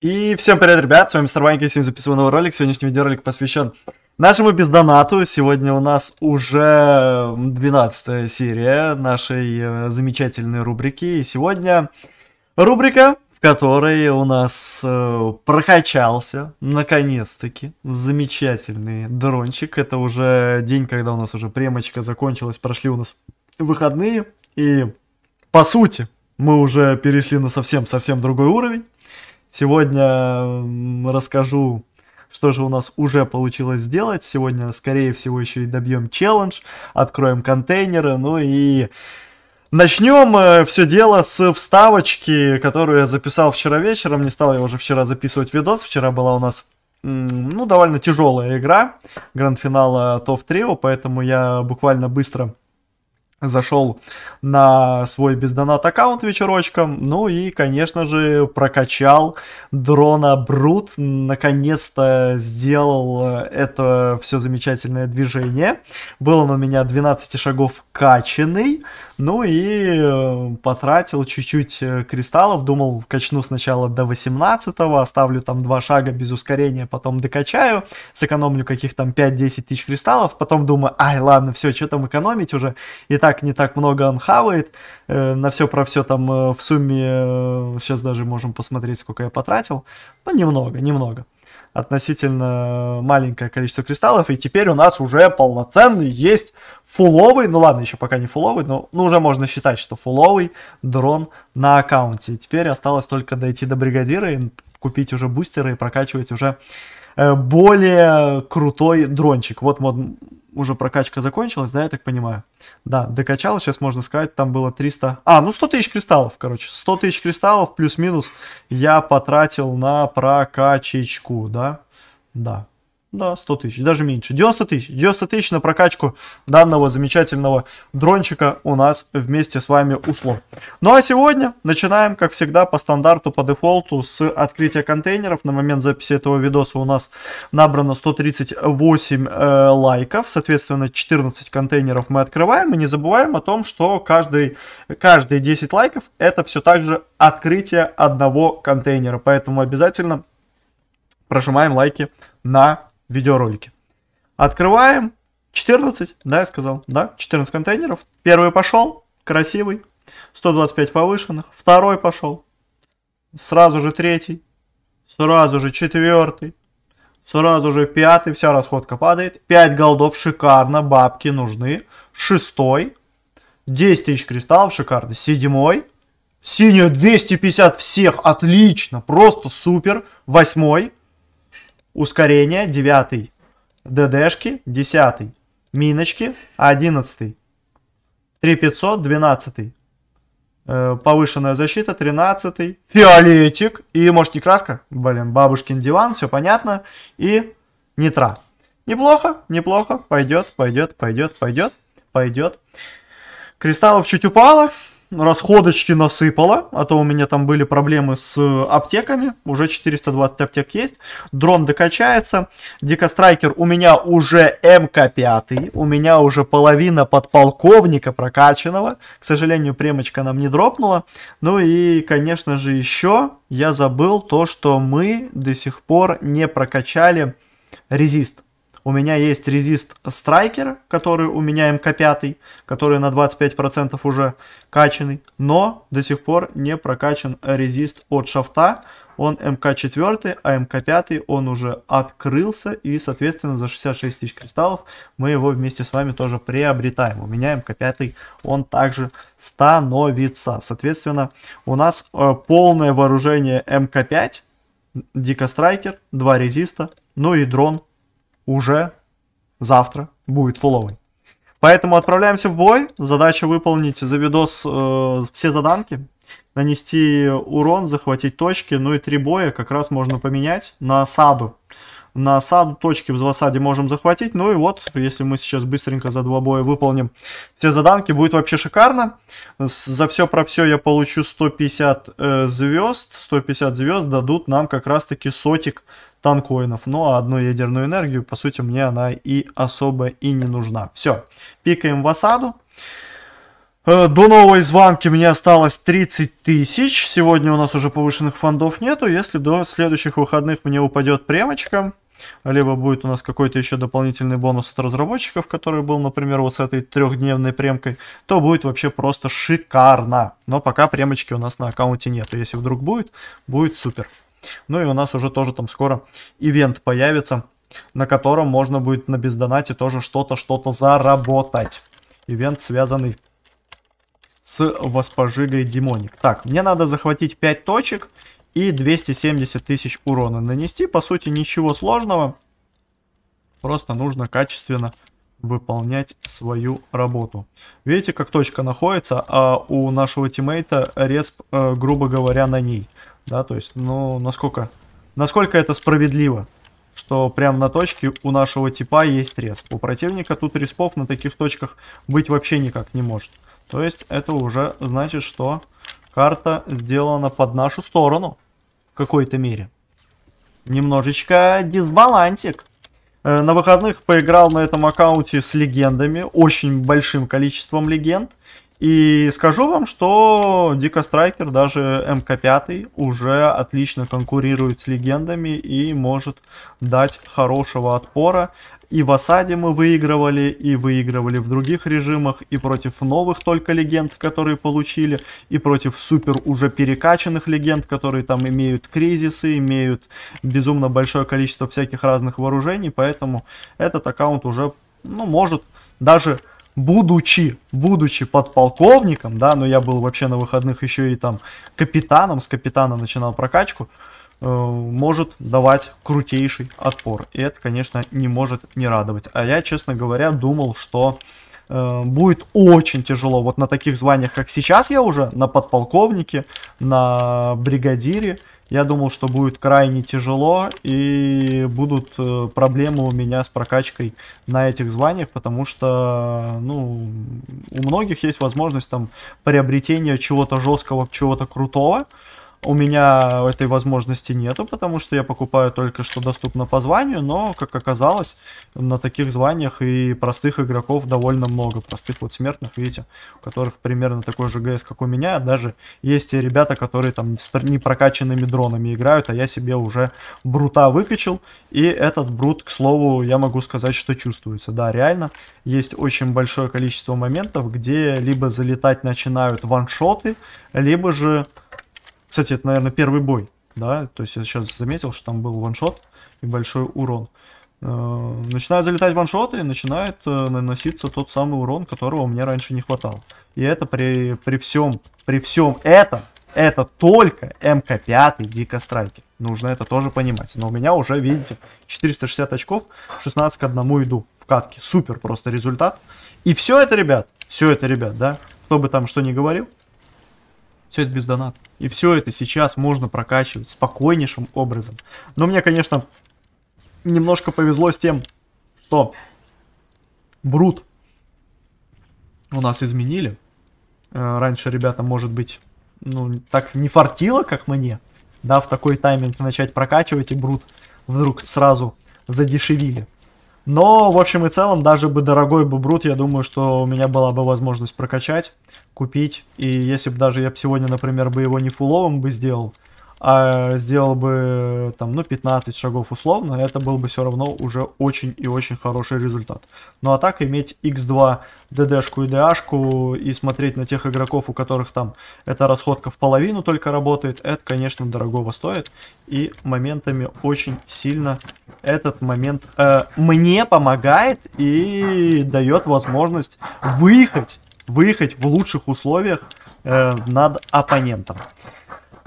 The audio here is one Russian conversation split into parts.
И всем привет, ребят, с вами Мистер Ванька, сегодня записываю новый ролик. Сегодняшний видеоролик посвящен нашему бездонату. Сегодня у нас уже 12 серия нашей э, замечательной рубрики. И сегодня рубрика, в которой у нас э, прокачался, наконец-таки, замечательный дрончик. Это уже день, когда у нас уже премочка закончилась, прошли у нас выходные. И, по сути, мы уже перешли на совсем-совсем другой уровень. Сегодня расскажу, что же у нас уже получилось сделать. Сегодня, скорее всего, еще и добьем челлендж, откроем контейнеры, ну и... Начнем э, все дело с вставочки, которую я записал вчера вечером. Не стал я уже вчера записывать видос. Вчера была у нас ну, довольно тяжелая игра гранд-финала ТОВ-трио, поэтому я буквально быстро зашел на свой бездонат аккаунт вечерочком, ну и, конечно же, прокачал дрона Брут, наконец-то сделал э, это все замечательное движение. Был он у меня 12 шагов качанный, ну и э, потратил чуть-чуть э, кристаллов, думал, качну сначала до 18, оставлю там два шага без ускорения, потом докачаю, сэкономлю каких то 5-10 тысяч кристаллов, потом думаю, ай, ладно, все, что там экономить уже, и так так не так много анхавает э, на все про все там э, в сумме, э, сейчас даже можем посмотреть, сколько я потратил, ну немного, немного относительно маленькое количество кристаллов, и теперь у нас уже полноценный есть фуловый, ну ладно, еще пока не фуловый, но ну, уже можно считать, что фуловый дрон на аккаунте. И теперь осталось только дойти до бригадира и купить уже бустеры и прокачивать уже Э, более крутой дрончик. Вот мод уже прокачка закончилась, да, я так понимаю? Да, докачал, сейчас можно сказать, там было 300... А, ну 100 тысяч кристаллов, короче. 100 тысяч кристаллов плюс-минус я потратил на прокачечку, да? Да, да, 100 тысяч, даже меньше. 90 тысяч. 90 тысяч на прокачку данного замечательного дрончика у нас вместе с вами ушло. Ну а сегодня начинаем, как всегда, по стандарту, по дефолту, с открытия контейнеров. На момент записи этого видоса у нас набрано 138 э, лайков. Соответственно, 14 контейнеров мы открываем. И не забываем о том, что каждый, каждые 10 лайков это все также открытие одного контейнера. Поэтому обязательно прожимаем лайки на видеоролики Открываем. 14, да, я сказал, да, 14 контейнеров. Первый пошел, красивый, 125 повышенных. Второй пошел, сразу же третий, сразу же четвертый, сразу же пятый, вся расходка падает. 5 голдов, шикарно, бабки нужны. Шестой, 10 тысяч кристаллов, шикарно. Седьмой, синяя 250 всех, отлично, просто супер. Восьмой, ускорение 9, ДДшки 10, миночки 11, 3500 12, э, повышенная защита 13, фиолетик и может не краска, блин, бабушкин диван, все понятно, и нитра. Неплохо, неплохо, пойдет, пойдет, пойдет, пойдет, пойдет. Кристаллов чуть упало, расходочки насыпала, а то у меня там были проблемы с аптеками, уже 420 аптек есть, дрон докачается, дикострайкер у меня уже МК-5, у меня уже половина подполковника прокачанного, к сожалению, премочка нам не дропнула, ну и, конечно же, еще я забыл то, что мы до сих пор не прокачали резист у меня есть резист страйкер, который у меня МК5, который на 25% уже качанный, но до сих пор не прокачан резист от шафта. Он МК4, а МК5 он уже открылся и, соответственно, за 66 тысяч кристаллов мы его вместе с вами тоже приобретаем. У меня МК5 он также становится. Соответственно, у нас э, полное вооружение МК5, Дикострайкер, два резиста, ну и дрон уже завтра будет фуловый. Поэтому отправляемся в бой. Задача выполнить за видос э, все заданки, нанести урон, захватить точки. Ну и три боя как раз можно поменять на осаду. На осаду точки в засаде можем захватить. Ну и вот, если мы сейчас быстренько за два боя выполним все заданки, будет вообще шикарно. За все про все я получу 150 э, звезд. 150 звезд дадут нам как раз таки сотик танкоинов. Ну а одну ядерную энергию, по сути, мне она и особо и не нужна. Все, пикаем в осаду. Э, до новой звонки мне осталось 30 тысяч. Сегодня у нас уже повышенных фондов нету. Если до следующих выходных мне упадет премочка, либо будет у нас какой-то еще дополнительный бонус от разработчиков, который был, например, вот с этой трехдневной премкой, то будет вообще просто шикарно. Но пока премочки у нас на аккаунте нету. Если вдруг будет, будет супер. Ну и у нас уже тоже там скоро ивент появится, на котором можно будет на бездонате тоже что-то, что-то заработать. Ивент, связанный с Воспожигой Демоник. Так, мне надо захватить 5 точек и 270 тысяч урона нанести. По сути, ничего сложного. Просто нужно качественно выполнять свою работу. Видите, как точка находится, а у нашего тиммейта респ, э, грубо говоря, на ней. Да, то есть, ну, насколько, насколько это справедливо, что прям на точке у нашего типа есть респ. У противника тут респов на таких точках быть вообще никак не может. То есть, это уже значит, что карта сделана под нашу сторону в какой-то мере. Немножечко дисбалансик. Э, на выходных поиграл на этом аккаунте с легендами, очень большим количеством легенд. И скажу вам, что Дико Страйкер, даже МК-5, уже отлично конкурирует с легендами и может дать хорошего отпора. И в осаде мы выигрывали, и выигрывали в других режимах, и против новых только легенд, которые получили, и против супер уже перекачанных легенд, которые там имеют кризисы, имеют безумно большое количество всяких разных вооружений, поэтому этот аккаунт уже, ну, может даже будучи, будучи подполковником, да, но я был вообще на выходных еще и там капитаном, с капитана начинал прокачку, э, может давать крутейший отпор. И это, конечно, не может не радовать. А я, честно говоря, думал, что э, будет очень тяжело вот на таких званиях, как сейчас я уже, на подполковнике, на бригадире, я думал, что будет крайне тяжело и будут э, проблемы у меня с прокачкой на этих званиях, потому что, ну, у многих есть возможность там приобретения чего-то жесткого, чего-то крутого, у меня этой возможности нету, потому что я покупаю только что доступно по званию, но, как оказалось, на таких званиях и простых игроков довольно много. Простых вот смертных, видите, у которых примерно такой же ГС, как у меня. Даже есть и ребята, которые там с непрокачанными дронами играют, а я себе уже брута выкачал. И этот брут, к слову, я могу сказать, что чувствуется. Да, реально, есть очень большое количество моментов, где либо залетать начинают ваншоты, либо же кстати, это, наверное, первый бой, да? То есть я сейчас заметил, что там был ваншот и большой урон. Э, начинают залетать ваншоты и начинает э, наноситься тот самый урон, которого мне раньше не хватало. И это при, при всем, при всем этом, это только МК-5 Дико Страйки. Нужно это тоже понимать. Но у меня уже, видите, 460 очков, 16 к 1 иду в катке. Супер просто результат. И все это, ребят, все это, ребят, да, кто бы там что ни говорил, все это без донат. И все это сейчас можно прокачивать спокойнейшим образом. Но мне, конечно, немножко повезло с тем, что Брут у нас изменили. Э, раньше, ребята, может быть, ну, так не фартило, как мне, да, в такой тайминг начать прокачивать, и Брут вдруг сразу задешевили. Но, в общем и целом, даже бы дорогой бы брут, я думаю, что у меня была бы возможность прокачать, купить. И если бы даже я бы сегодня, например, бы его не фуловым бы сделал, а сделал бы там, ну, 15 шагов условно, это был бы все равно уже очень и очень хороший результат. Ну а так иметь x2 dd и da и смотреть на тех игроков, у которых там эта расходка в половину только работает, это, конечно, дорогого стоит. И моментами очень сильно этот момент э, мне помогает и дает возможность выехать, выехать в лучших условиях э, над оппонентом.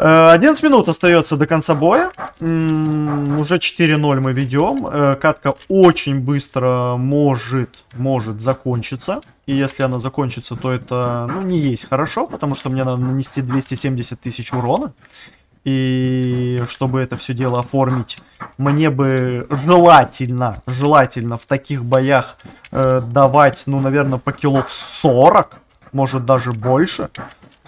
11 э, минут остается до конца боя. Уже 4-0 мы ведем. Э, катка очень быстро может, может закончиться. И если она закончится, то это ну, не есть хорошо, потому что мне надо нанести 270 тысяч урона. И чтобы это все дело оформить, мне бы желательно, желательно в таких боях э, давать, ну, наверное, по килов 40, может даже больше.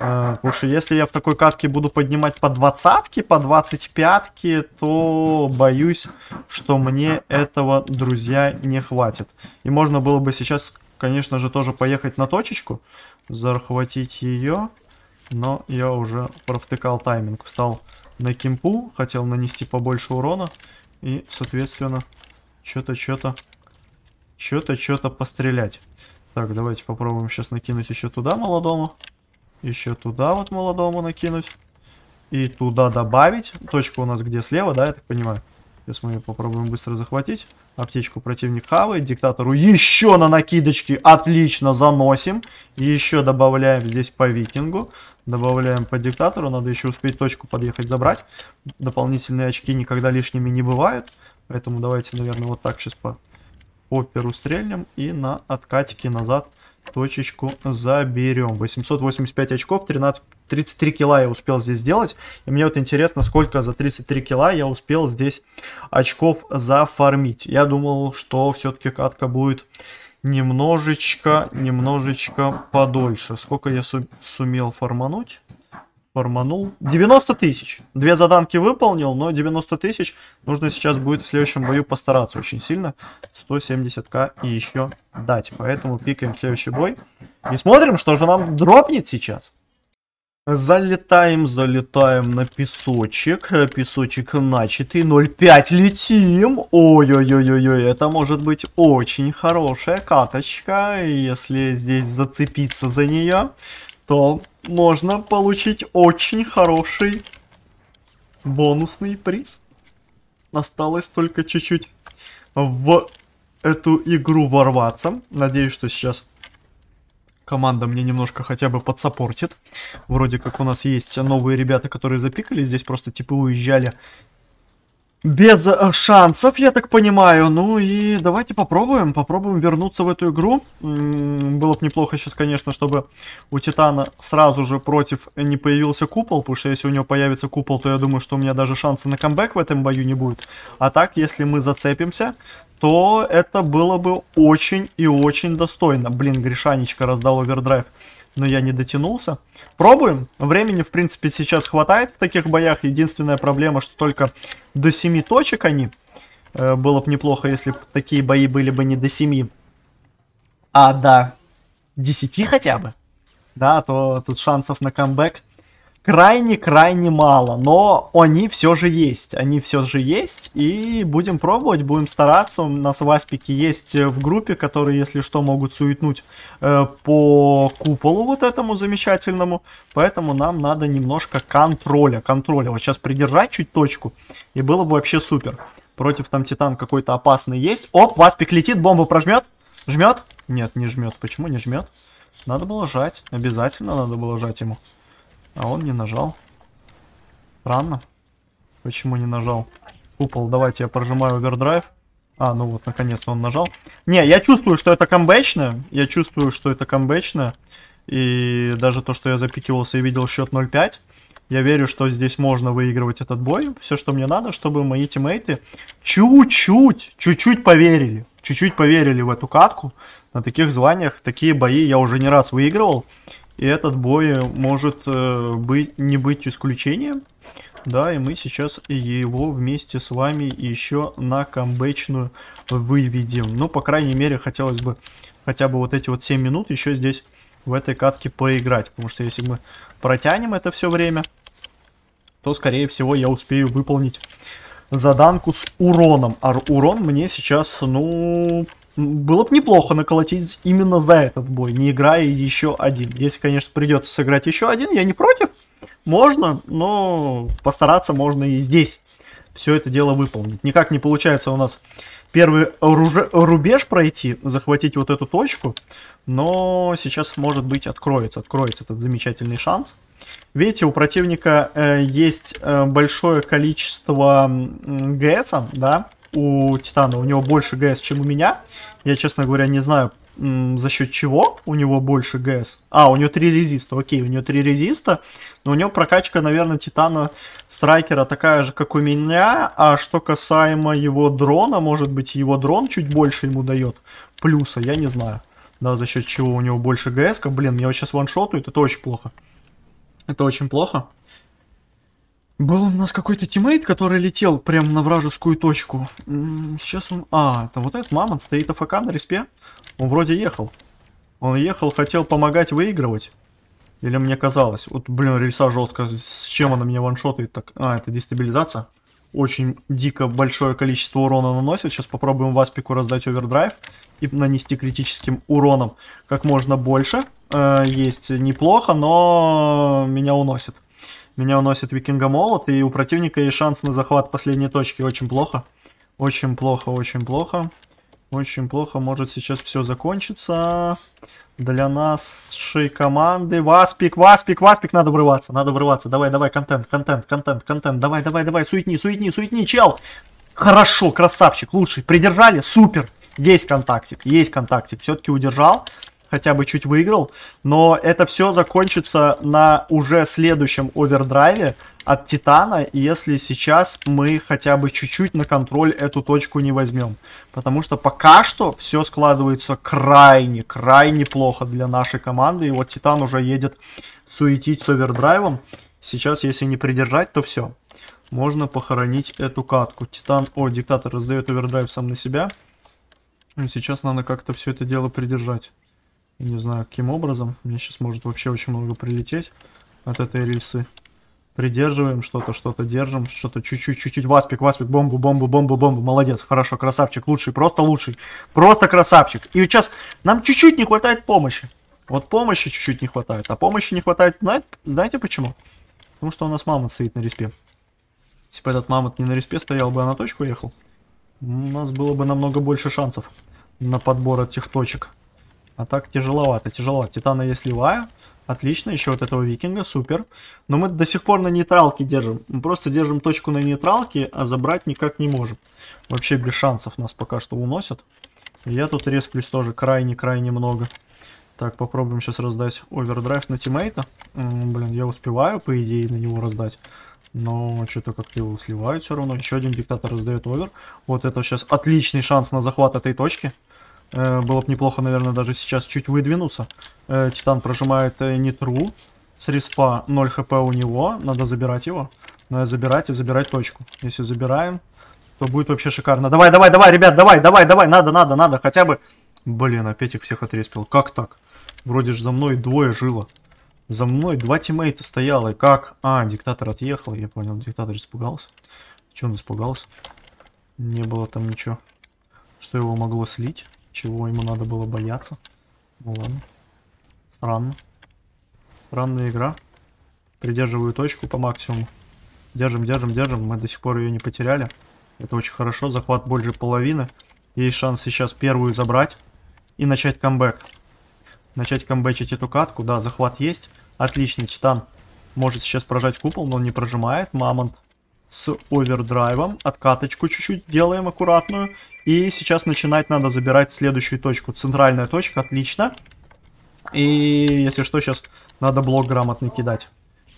А, потому что если я в такой катке буду поднимать по двадцатки, по двадцать пятки, то боюсь, что мне этого, друзья, не хватит. И можно было бы сейчас, конечно же, тоже поехать на точечку, захватить ее. Но я уже провтыкал тайминг. Встал на кемпу, хотел нанести побольше урона. И, соответственно, что-то, что-то, что-то, что-то пострелять. Так, давайте попробуем сейчас накинуть еще туда молодому. Еще туда вот молодому накинуть. И туда добавить. Точка у нас где слева, да, я так понимаю. Сейчас мы ее попробуем быстро захватить. Аптечку противник хавает. Диктатору еще на накидочке. Отлично, заносим. Еще добавляем здесь по викингу. Добавляем по диктатору. Надо еще успеть точку подъехать забрать. Дополнительные очки никогда лишними не бывают. Поэтому давайте, наверное, вот так сейчас по оперу стрельнем. И на откатике назад точечку заберем. 885 очков, 13, 33 килла я успел здесь сделать. И мне вот интересно, сколько за 33 килла я успел здесь очков зафармить. Я думал, что все-таки катка будет немножечко, немножечко подольше. Сколько я су сумел фармануть? Форманул. 90 тысяч. Две заданки выполнил, но 90 тысяч нужно сейчас будет в следующем бою постараться очень сильно. 170к и еще дать. Поэтому пикаем следующий бой. И смотрим, что же нам дропнет сейчас. Залетаем, залетаем на песочек. Песочек начатый. 0,5 летим. Ой-ой-ой-ой-ой. Это может быть очень хорошая каточка, если здесь зацепиться за нее то можно получить очень хороший бонусный приз. Осталось только чуть-чуть в эту игру ворваться. Надеюсь, что сейчас команда мне немножко хотя бы подсаппортит. Вроде как у нас есть новые ребята, которые запикали. Здесь просто типа уезжали без э, шансов, я так понимаю. Ну и давайте попробуем, попробуем вернуться в эту игру. Было бы неплохо сейчас, конечно, чтобы у Титана сразу же против не появился купол, потому что если у него появится купол, то я думаю, что у меня даже шанса на камбэк в этом бою не будет. А так, если мы зацепимся, то это было бы очень и очень достойно. Блин, Гришанечка раздал овердрайв но я не дотянулся. Пробуем. Времени, в принципе, сейчас хватает в таких боях. Единственная проблема, что только до 7 точек они. Э, было бы неплохо, если бы такие бои были бы не до 7, а до 10 хотя бы. Да, а то тут шансов на камбэк крайне-крайне мало, но они все же есть, они все же есть, и будем пробовать, будем стараться, у нас васпики есть э, в группе, которые, если что, могут суетнуть э, по куполу вот этому замечательному, поэтому нам надо немножко контроля, контроля, вот сейчас придержать чуть точку, и было бы вообще супер. Против там титан какой-то опасный есть. Оп, васпик летит, бомбу прожмет. Жмет? Нет, не жмет. Почему не жмет? Надо было жать. Обязательно надо было жать ему. А он не нажал. Странно. Почему не нажал? Купол, давайте я прожимаю овердрайв. А, ну вот, наконец-то он нажал. Не, я чувствую, что это камбэчное. Я чувствую, что это камбэчное. И даже то, что я запикивался и видел счет 0-5, я верю, что здесь можно выигрывать этот бой. Все, что мне надо, чтобы мои тиммейты чуть-чуть, чуть-чуть поверили. Чуть-чуть поверили в эту катку. На таких званиях такие бои я уже не раз выигрывал. И этот бой э, может э, быть, не быть исключением. Да, и мы сейчас его вместе с вами еще на камбэчную выведем. Ну, по крайней мере, хотелось бы хотя бы вот эти вот 7 минут еще здесь в этой катке поиграть. Потому что если мы протянем это все время, то, скорее всего, я успею выполнить заданку с уроном. А урон мне сейчас, ну, было бы неплохо наколотить именно за этот бой, не играя еще один. Если, конечно, придется сыграть еще один, я не против. Можно, но постараться можно и здесь все это дело выполнить. Никак не получается у нас первый рубеж пройти, захватить вот эту точку, но сейчас, может быть, откроется, откроется этот замечательный шанс. Видите, у противника э, есть э, большое количество э, ГЭЦа, да, у Титана. У него больше ГС, чем у меня. Я, честно говоря, не знаю, за счет чего у него больше ГС. А, у него три резиста, окей, у него три резиста, но у него прокачка, наверное, Титана Страйкера такая же, как у меня, а что касаемо его дрона, может быть, его дрон чуть больше ему дает плюса, я не знаю, да, за счет чего у него больше ГС, -ка. блин, меня сейчас ваншотуют, это очень плохо. Это очень плохо. Был у нас какой-то тиммейт, который летел прям на вражескую точку. Сейчас он... А, это вот этот мамонт стоит АФК на респе. Он вроде ехал. Он ехал, хотел помогать выигрывать. Или мне казалось. Вот, блин, рельса жестко. С чем она меня ваншотает так? А, это дестабилизация. Очень дико большое количество урона наносит. Сейчас попробуем Васпику раздать овердрайв. И нанести критическим уроном как можно больше. Э, есть неплохо, но меня уносит. Меня уносит Викинга Молот, и у противника есть шанс на захват последней точки. Очень плохо. Очень плохо, очень плохо. Очень плохо может сейчас все закончится Для нашей команды. Васпик, Васпик, Васпик. Надо врываться, надо врываться. Давай, давай, контент, контент, контент, контент. Давай, давай, давай, суетни, суетни, суетни, чел. Хорошо, красавчик, лучший. Придержали, супер. Есть контактик, есть контактик. Все-таки удержал хотя бы чуть выиграл, но это все закончится на уже следующем овердрайве от Титана, если сейчас мы хотя бы чуть-чуть на контроль эту точку не возьмем. Потому что пока что все складывается крайне, крайне плохо для нашей команды. И вот Титан уже едет суетить с овердрайвом. Сейчас, если не придержать, то все. Можно похоронить эту катку. Титан, о, диктатор раздает овердрайв сам на себя. Ну, сейчас надо как-то все это дело придержать. И не знаю, каким образом. Мне сейчас может вообще очень много прилететь от этой рельсы. Придерживаем что-то, что-то держим, что-то чуть-чуть, чуть-чуть. Васпик, Васпик, бомбу, бомбу, бомбу, бомбу. Молодец, хорошо, красавчик, лучший, просто лучший. Просто красавчик. И сейчас нам чуть-чуть не хватает помощи. Вот помощи чуть-чуть не хватает. А помощи не хватает, знаете, знаете почему? Потому что у нас мама стоит на респе. Если типа бы этот мамонт не на респе стоял бы, а на точку ехал, у нас было бы намного больше шансов на подбор этих точек. А так тяжеловато, тяжеловато. Титана есть ливая. Отлично, еще вот этого викинга, супер. Но мы до сих пор на нейтралке держим. Мы просто держим точку на нейтралке, а забрать никак не можем. Вообще без шансов нас пока что уносят. я тут респлюсь тоже крайне-крайне много. Так, попробуем сейчас раздать овердрайв на тиммейта. М -м, блин, я успеваю, по идее, на него раздать. Но что-то как-то его сливают все равно. Еще один диктатор раздает овер. Вот это сейчас отличный шанс на захват этой точки. Э, было бы неплохо, наверное, даже сейчас чуть выдвинуться. Э, Титан прожимает э, нитру. С респа 0 хп у него. Надо забирать его. Надо забирать и забирать точку. Если забираем, то будет вообще шикарно. Давай, давай, давай, ребят, давай, давай, давай. Надо, надо, надо. Хотя бы... Блин, опять их всех отреспил. Как так? Вроде же за мной двое жило. За мной два тиммейта стояло. И как? А, диктатор отъехал. Я понял, диктатор испугался. Че он испугался? Не было там ничего, что его могло слить. Чего ему надо было бояться? Ну ладно. Странно. Странная игра. Придерживаю точку по максимуму. Держим, держим, держим. Мы до сих пор ее не потеряли. Это очень хорошо. Захват больше половины. Есть шанс сейчас первую забрать. И начать камбэк. Начать камбэчить эту катку. Да, захват есть. отличный Титан может сейчас прожать купол, но он не прожимает. Мамонт с овердрайвом. Откаточку чуть-чуть делаем аккуратную. И сейчас начинать надо забирать следующую точку. Центральная точка, отлично. И если что, сейчас надо блок грамотно кидать.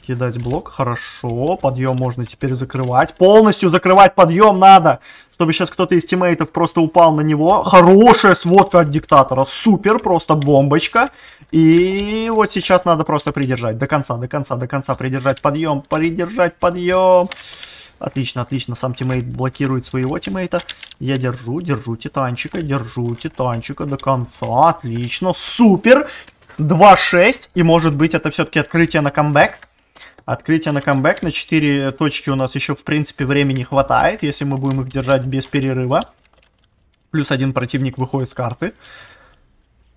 Кидать блок, хорошо. Подъем можно теперь закрывать. Полностью закрывать подъем надо, чтобы сейчас кто-то из тиммейтов просто упал на него. Хорошая сводка от диктатора. Супер, просто бомбочка. И вот сейчас надо просто придержать. До конца, до конца, до конца придержать подъем. Придержать подъем. Отлично, отлично. Сам тиммейт блокирует своего тиммейта. Я держу, держу титанчика, держу титанчика до конца. Отлично, супер. 2-6. И может быть это все-таки открытие на камбэк. Открытие на камбэк. На 4 точки у нас еще в принципе времени хватает, если мы будем их держать без перерыва. Плюс один противник выходит с карты.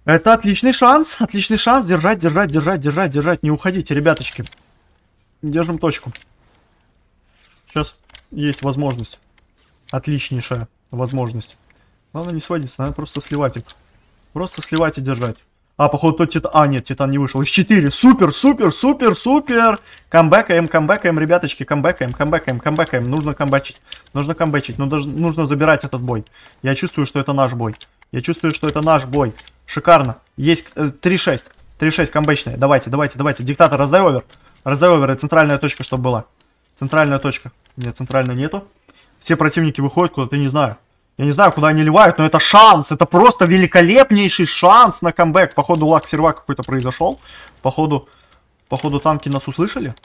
Это отличный шанс, отличный шанс держать, держать, держать, держать, держать, не уходите, ребяточки. Держим точку. Сейчас есть возможность. Отличнейшая возможность. Главное не сводиться, надо просто сливать их. Просто сливать и держать. А, походу, тот титан... А, нет, титан не вышел. Их 4. Супер, супер, супер, супер. Камбэкаем, камбэкаем, ребяточки. Камбэкаем, камбэкаем, камбэкаем. Нужно камбэчить. Нужно камбэчить. Но даже нужно забирать этот бой. Я чувствую, что это наш бой. Я чувствую, что это наш бой. Шикарно. Есть 3-6. Э, 3-6 камбэчные. Давайте, давайте, давайте. Диктатор, раздай овер. Раздай овер. И центральная точка, чтобы была. Центральная точка. Нет, центральной нету. Все противники выходят куда-то, я не знаю. Я не знаю, куда они ливают, но это шанс. Это просто великолепнейший шанс на камбэк. Походу, лак серва какой-то произошел. Походу, походу, танки нас услышали.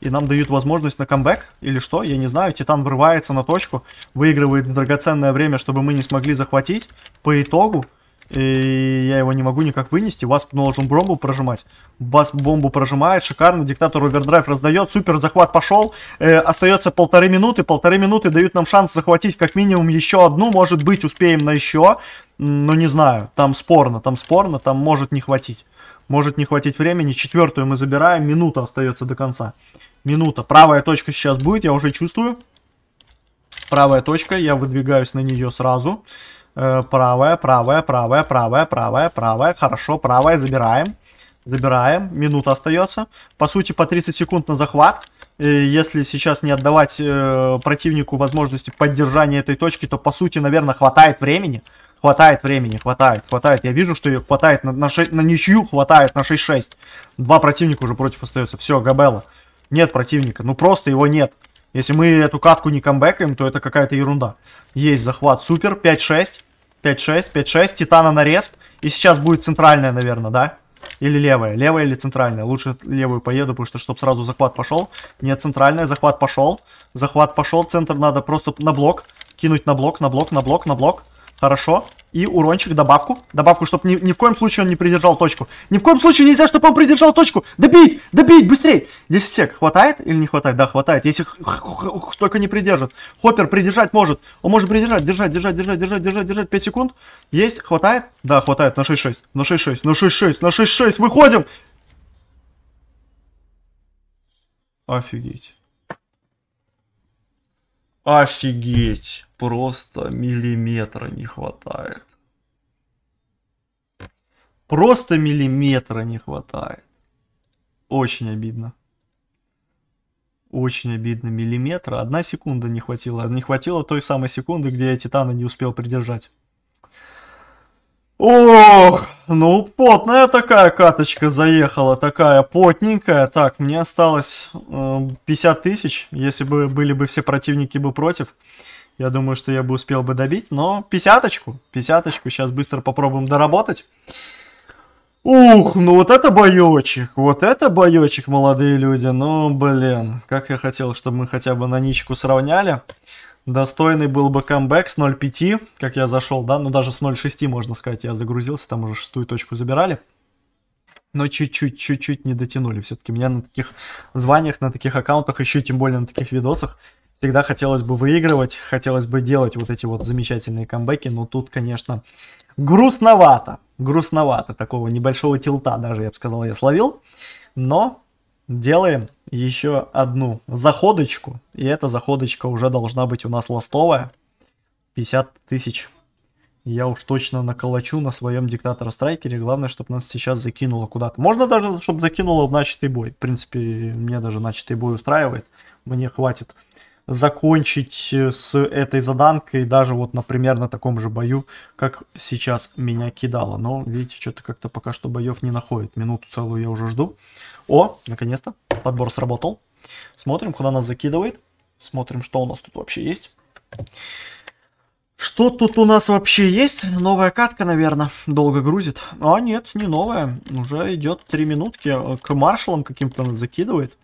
И нам дают возможность на камбэк. Или что, я не знаю. Титан врывается на точку. Выигрывает драгоценное время, чтобы мы не смогли захватить. По итогу и я его не могу никак вынести. Васп должен бомбу прожимать. Васп бомбу прожимает, шикарно, диктатор овердрайв раздает, супер, захват пошел. Э, остается полторы минуты, полторы минуты дают нам шанс захватить как минимум еще одну, может быть, успеем на еще, но не знаю, там спорно, там спорно, там может не хватить. Может не хватить времени, четвертую мы забираем, минута остается до конца. Минута, правая точка сейчас будет, я уже чувствую. Правая точка, я выдвигаюсь на нее сразу. Сразу. Э, правая, правая, правая, правая, правая, правая. Хорошо, правая, забираем. Забираем. Минута остается. По сути, по 30 секунд на захват. Если сейчас не отдавать э, противнику возможности поддержания этой точки, то, по сути, наверное, хватает времени. Хватает времени, хватает, хватает. Я вижу, что ее хватает на, на, 6, на ничью, хватает на 6-6. Два противника уже против остается. Все, Габелла. Нет противника. Ну, просто его нет. Если мы эту катку не камбэкаем, то это какая-то ерунда. Есть захват. Супер. 5-6. 5-6. 5-6. Титана на респ. И сейчас будет центральная, наверное, да? Или левая. Левая или центральная. Лучше левую поеду, потому что, чтобы сразу захват пошел. Нет, центральная. Захват пошел. Захват пошел. Центр надо просто на блок. Кинуть на блок, на блок, на блок, на блок. Хорошо. И урончик, добавку. Добавку, чтобы ни, ни в коем случае он не придержал точку. Ни в коем случае нельзя, чтобы он придержал точку. Добить! Добить! Быстрее! 10 сек. Хватает или не хватает? Да, хватает. Если только не придержит. Хоппер придержать может. Он может придержать. Держать, держать, держать, держать, держать, держать. 5 секунд. Есть. Хватает? Да, хватает. На 6-6. На 6-6. На 6-6. На 6-6. Выходим! Офигеть. Офигеть, просто миллиметра не хватает. Просто миллиметра не хватает. Очень обидно. Очень обидно, миллиметра. Одна секунда не хватило. Не хватило той самой секунды, где я Титана не успел придержать. Ох, ну потная такая каточка заехала, такая потненькая. Так, мне осталось э, 50 тысяч, если бы были бы все противники бы против. Я думаю, что я бы успел бы добить, но 50-очку, сейчас быстро попробуем доработать. Ух, ну вот это боёчек, вот это боёчек, молодые люди. Ну, блин, как я хотел, чтобы мы хотя бы на ничку сравняли. Достойный был бы камбэк с 0.5, как я зашел, да, ну даже с 0.6, можно сказать, я загрузился, там уже шестую точку забирали. Но чуть-чуть, чуть-чуть не дотянули. Все-таки меня на таких званиях, на таких аккаунтах, еще тем более на таких видосах, всегда хотелось бы выигрывать, хотелось бы делать вот эти вот замечательные камбэки, но тут, конечно, грустновато, грустновато такого небольшого тилта даже, я бы сказал, я словил, но делаем еще одну заходочку. И эта заходочка уже должна быть у нас ластовая. 50 тысяч. Я уж точно наколочу на своем диктатора страйкере. Главное, чтобы нас сейчас закинуло куда-то. Можно даже, чтобы закинуло в начатый бой. В принципе, мне даже начатый бой устраивает. Мне хватит закончить э, с этой заданкой даже вот, например, на таком же бою, как сейчас меня кидало. Но, видите, что-то как-то пока что боев не находит. Минуту целую я уже жду. О, наконец-то, подбор сработал. Смотрим, куда нас закидывает. Смотрим, что у нас тут вообще есть. Что тут у нас вообще есть? Новая катка, наверное, долго грузит. А нет, не новая. Уже идет три минутки. Э, к маршалам каким-то закидывает.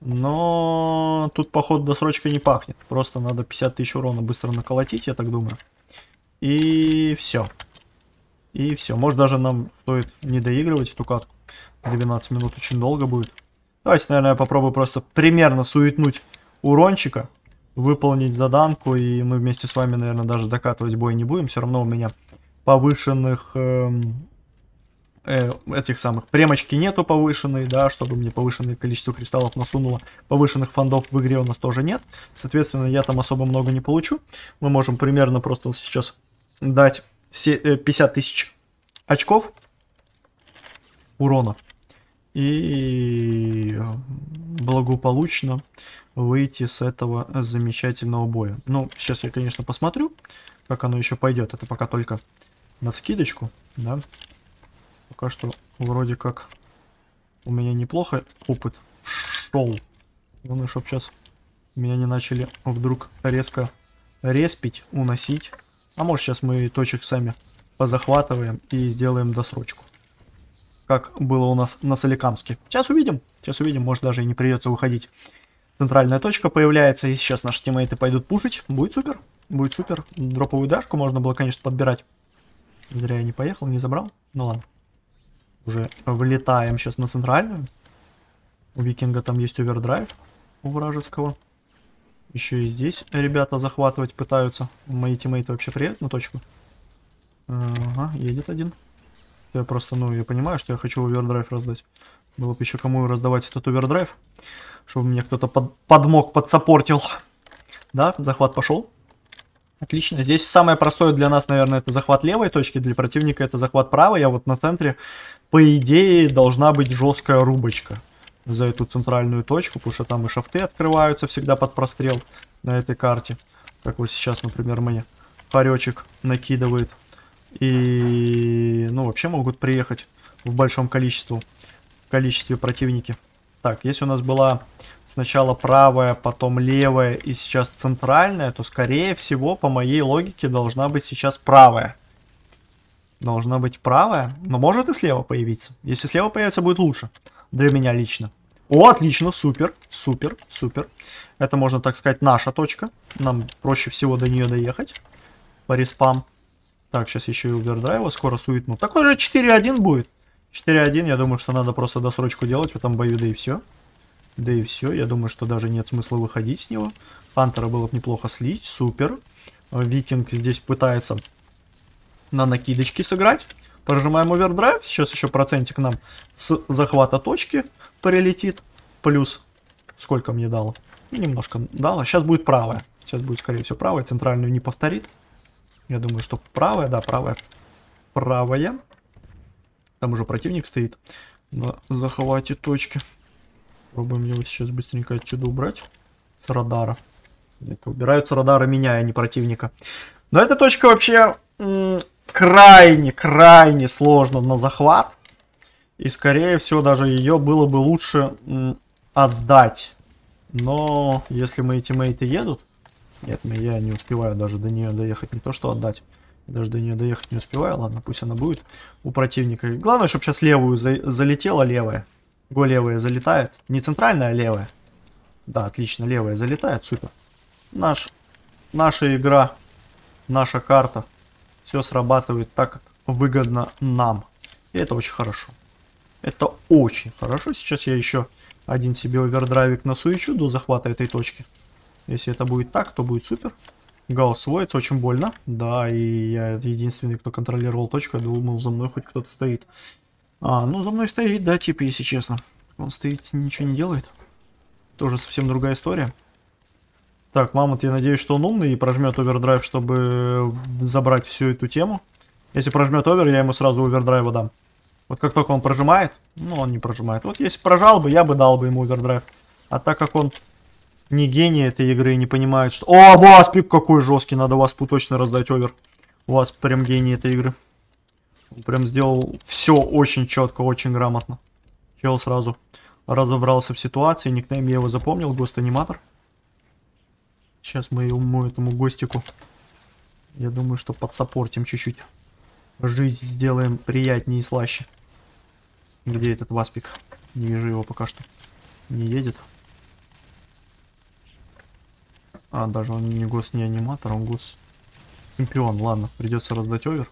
Но тут, походу, досрочка не пахнет. Просто надо 50 тысяч урона быстро наколотить, я так думаю. И все. И все. Может, даже нам стоит не доигрывать эту катку. 12 минут очень долго будет. Давайте, наверное, я попробую просто примерно суетнуть урончика. Выполнить заданку. И мы вместе с вами, наверное, даже докатывать бой не будем. Все равно у меня повышенных эм, э, этих самых премочки нету повышенной, да, чтобы мне повышенное количество кристаллов насунуло. Повышенных фондов в игре у нас тоже нет. Соответственно, я там особо много не получу. Мы можем примерно просто сейчас дать 50 э, тысяч очков урона. И благополучно выйти с этого замечательного боя. Ну, сейчас я, конечно, посмотрю, как оно еще пойдет. Это пока только на вскидочку, да. Пока что вроде как у меня неплохо опыт шел. Главное, чтобы сейчас меня не начали вдруг резко респить, уносить. А может сейчас мы точек сами позахватываем и сделаем досрочку. Как было у нас на Соликамске. Сейчас увидим. Сейчас увидим, может даже и не придется выходить. Центральная точка появляется, и сейчас наши тиммейты пойдут пушить. Будет супер, будет супер. Дроповую дашку можно было, конечно, подбирать. Зря я не поехал, не забрал. Ну ладно. Уже влетаем сейчас на центральную. У Викинга там есть овердрайв у вражеского. Еще и здесь ребята захватывать пытаются. Мои тиммейты вообще приедут на точку. Ага, едет один. Я просто, ну, я понимаю, что я хочу овердрайв раздать. Было бы еще кому раздавать этот овердрайв. Чтобы мне кто-то под, подмог, подсаппортил. Да, захват пошел. Отлично. Здесь самое простое для нас, наверное, это захват левой точки, для противника это захват правой, Я а вот на центре, по идее, должна быть жесткая рубочка за эту центральную точку, потому что там и шафты открываются всегда под прострел на этой карте. Как вот сейчас, например, мне хоречек накидывает. И, ну, вообще могут приехать в большом количестве, в количестве противники. Так, если у нас была сначала правая, потом левая и сейчас центральная, то скорее всего, по моей логике, должна быть сейчас правая. Должна быть правая, но может и слева появиться. Если слева появится, будет лучше для меня лично. О, отлично, супер, супер, супер. Это, можно так сказать, наша точка. Нам проще всего до нее доехать по респам. Так, сейчас еще и овердрайва, скоро суетну. Такой же 4-1 будет. 4-1, я думаю, что надо просто досрочку делать в этом бою, да и все. Да и все, я думаю, что даже нет смысла выходить с него. Пантера было бы неплохо слить, супер. Викинг здесь пытается на накидочки сыграть. Прожимаем овердрайв, сейчас еще процентик нам с захвата точки прилетит. Плюс, сколько мне дало? Ну, немножко дало, сейчас будет правая. Сейчас будет, скорее всего, правая, центральную не повторит. Я думаю, что правая, да, правая. Правая. Там уже противник стоит на захвате точки. Пробуем его сейчас быстренько отсюда убрать. С радара. Это убирают с радара меня, а не противника. Но эта точка вообще крайне-крайне сложно на захват. И скорее всего даже ее было бы лучше отдать. Но если мои тиммейты едут... Нет, я не успеваю даже до нее доехать. Не то что отдать. Даже до нее доехать не успеваю. Ладно, пусть она будет у противника. Главное, чтобы сейчас левую за залетела левая. Го левая залетает. Не центральная, а левая. Да, отлично, левая залетает, супер. Наш, наша игра, наша карта. Все срабатывает так, как выгодно нам. И это очень хорошо. Это очень хорошо. Сейчас я еще один себе овердрайвик насуечу до захвата этой точки. Если это будет так, то будет супер. Супер. Гаус воится очень больно. Да, и я единственный, кто контролировал точку. Я думал, за мной хоть кто-то стоит. А, ну за мной стоит, да, типа, если честно. Он стоит, ничего не делает. Тоже совсем другая история. Так, Мамонт, я надеюсь, что он умный и прожмет овердрайв, чтобы забрать всю эту тему. Если прожмет овер, я ему сразу овердрайва дам. Вот как только он прожимает, ну он не прожимает. Вот если прожал бы, я бы дал бы ему овердрайв. А так как он не гении этой игры, не понимают, что... О, Васпик какой жесткий, надо Васпу точно раздать овер. У вас прям гений этой игры. прям сделал все очень четко, очень грамотно. Чел сразу разобрался в ситуации, никнейм я его запомнил, гост-аниматор. Сейчас мы ему этому гостику, я думаю, что подсаппортим чуть-чуть. Жизнь сделаем приятнее и слаще. Где этот Васпик? Не вижу его пока что. Не едет. А, даже он не гос не аниматор, он гос чемпион. Ладно, придется раздать овер.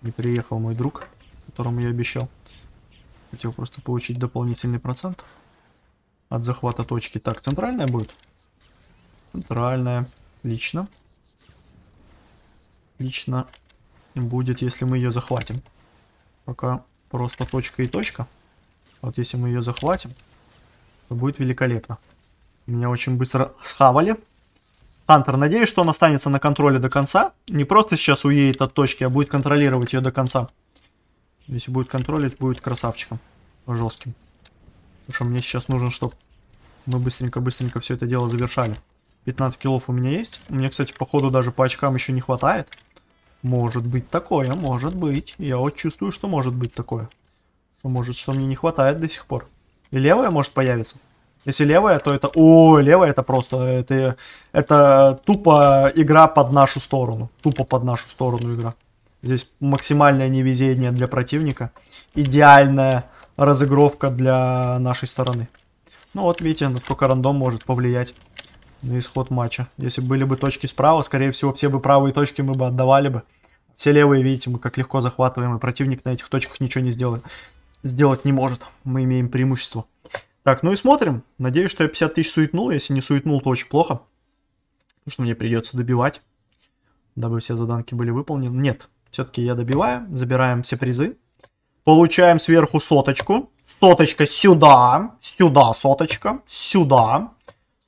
Не приехал мой друг, которому я обещал. Хотел просто получить дополнительный процент от захвата точки. Так, центральная будет? Центральная. Лично. Лично будет, если мы ее захватим. Пока просто точка и точка. Вот если мы ее захватим, то будет великолепно. Меня очень быстро схавали. Хантер, надеюсь, что он останется на контроле до конца. Не просто сейчас уедет от точки, а будет контролировать ее до конца. Если будет контролить, будет красавчиком. Жестким. Потому что мне сейчас нужно, чтобы мы быстренько-быстренько все это дело завершали. 15 килов у меня есть. У меня, кстати, походу даже по очкам еще не хватает. Может быть такое, может быть. Я вот чувствую, что может быть такое. Что может, что мне не хватает до сих пор. И левая может появиться. Если левая, то это... О, левая это просто... Это, это тупо игра под нашу сторону. Тупо под нашу сторону игра. Здесь максимальное невезение для противника. Идеальная разыгровка для нашей стороны. Ну вот, видите, насколько рандом может повлиять на исход матча. Если были бы точки справа, скорее всего, все бы правые точки мы бы отдавали бы. Все левые, видите, мы как легко захватываем, и противник на этих точках ничего не сделает. Сделать не может. Мы имеем преимущество. Так, ну и смотрим. Надеюсь, что я 50 тысяч суетнул. Если не суетнул, то очень плохо. Потому что мне придется добивать, дабы все заданки были выполнены. Нет, все-таки я добиваю. Забираем все призы. Получаем сверху соточку. Соточка сюда, сюда соточка, сюда.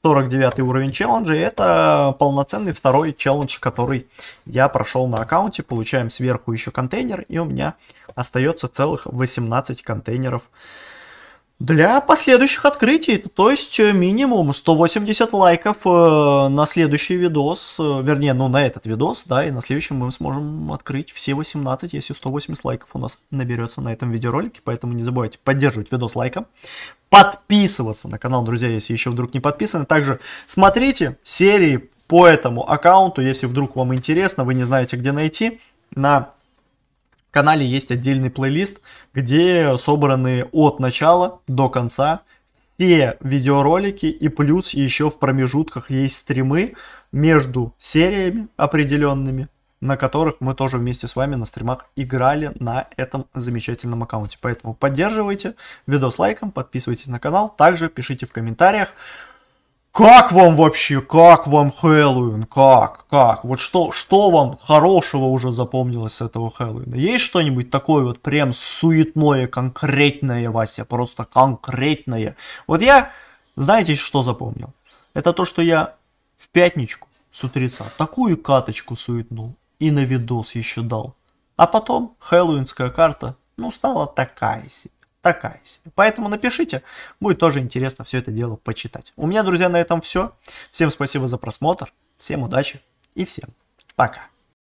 49 уровень челленджа. Это полноценный второй челлендж, который я прошел на аккаунте. Получаем сверху еще контейнер. И у меня остается целых 18 контейнеров для последующих открытий, то есть э, минимум 180 лайков э, на следующий видос, э, вернее, ну на этот видос, да, и на следующем мы сможем открыть все 18, если 180 лайков у нас наберется на этом видеоролике, поэтому не забывайте поддерживать видос лайком, подписываться на канал, друзья, если еще вдруг не подписаны, также смотрите серии по этому аккаунту, если вдруг вам интересно, вы не знаете, где найти, на канале есть отдельный плейлист, где собраны от начала до конца все видеоролики и плюс еще в промежутках есть стримы между сериями определенными, на которых мы тоже вместе с вами на стримах играли на этом замечательном аккаунте. Поэтому поддерживайте видос лайком, подписывайтесь на канал, также пишите в комментариях, как вам вообще, как вам Хэллоуин, как, как? Вот что, что вам хорошего уже запомнилось с этого Хэллоуина? Есть что-нибудь такое вот прям суетное, конкретное, Вася, просто конкретное? Вот я, знаете, что запомнил? Это то, что я в пятничку с утреца такую каточку суетнул и на видос еще дал. А потом хэллоуинская карта, ну, стала такая себе такая себе. Поэтому напишите, будет тоже интересно все это дело почитать. У меня, друзья, на этом все. Всем спасибо за просмотр, всем удачи и всем пока.